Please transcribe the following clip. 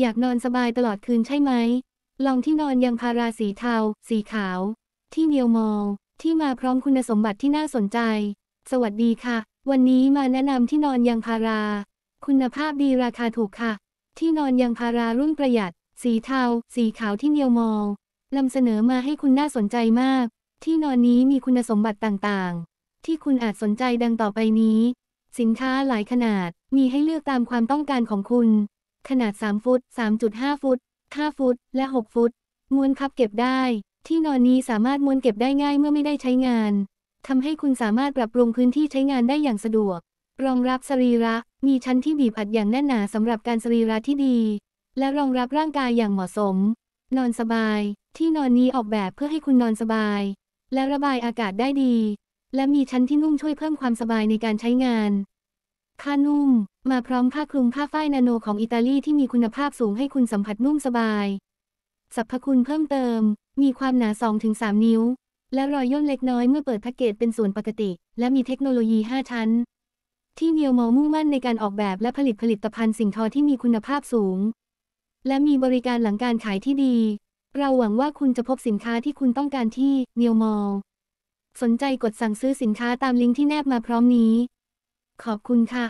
อยากนอนสบายตลอดคืนใช่ไหม ลองที่นอนยางพาราสีเทา สีขาว ที่เนียวมองที่มาพร้อมคุณสมบัติที่น่าสนใจ สวัสดีค่ะ วันนี้มาแนะนำที่นอนยางพารา คุณภาพดีราคาถูกค่ะ ที่นอนยางพารารุ่นประหยัด สีเทา สีขาวที่เนียวมองนำเสนอมาให้คุณน่าสนใจมาก ที่นอนนี้มีคุณสมบัติต่างๆ ที่คุณอาจสนใจดังต่อไปนี้ สินค้าหลายขนาดมีให้เลือกตามความต้องการของคุณขนาด 3 ฟุต 3.5 ฟุต5ฟุต และ 6 ฟุตม้วนคับเก็บได้ ที่นอนนี้สามารถม้วนเก็บได้ง่ายเมื่อไม่ได้ใช้งานทำให้คุณสามารถปรับปรุงพื้นที่ใช้งานได้อย่างสะดวก รองรับสรีระ มีชั้นที่บีบอัดอย่างแน่นหนาสำหรับการสรีระที่ดี และรองรับร่างกายอย่างเหมาะสม นอนสบาย ที่นอนนี้ออกแบบเพื่อให้คุณนอนสบาย และระบายอากาศได้ดี และมีชั้นที่นุ่มช่วยเพิ่มความสบายในการใช้งานผ้านุ่มมาพร้อมผ้าคลุมผ้าฝ้ายนาโนของอิตาลีที่มีคุณภาพสูงให้คุณสัมผัสนุ่มสบาย สรรพคุณเพิ่มเติมมีความหนา2-3นิ้ว และรอยย่นเล็กน้อยเมื่อเปิดแพ็กเกจเป็นส่วนปกติ และมีเทคโนโลยี 5 ชั้นที่เนียวมอมุ่งมั่นในการออกแบบและผลิตผลิตภัณฑ์สิ่งทอที่มีคุณภาพสูง และมีบริการหลังการขายที่ดี เราหวังว่าคุณจะพบสินค้าที่คุณต้องการที่เนียวมอลสนใจกดสั่งซื้อสินค้าตามลิงก์ที่แนบมาพร้อมนี้ ขอบคุณค่ะ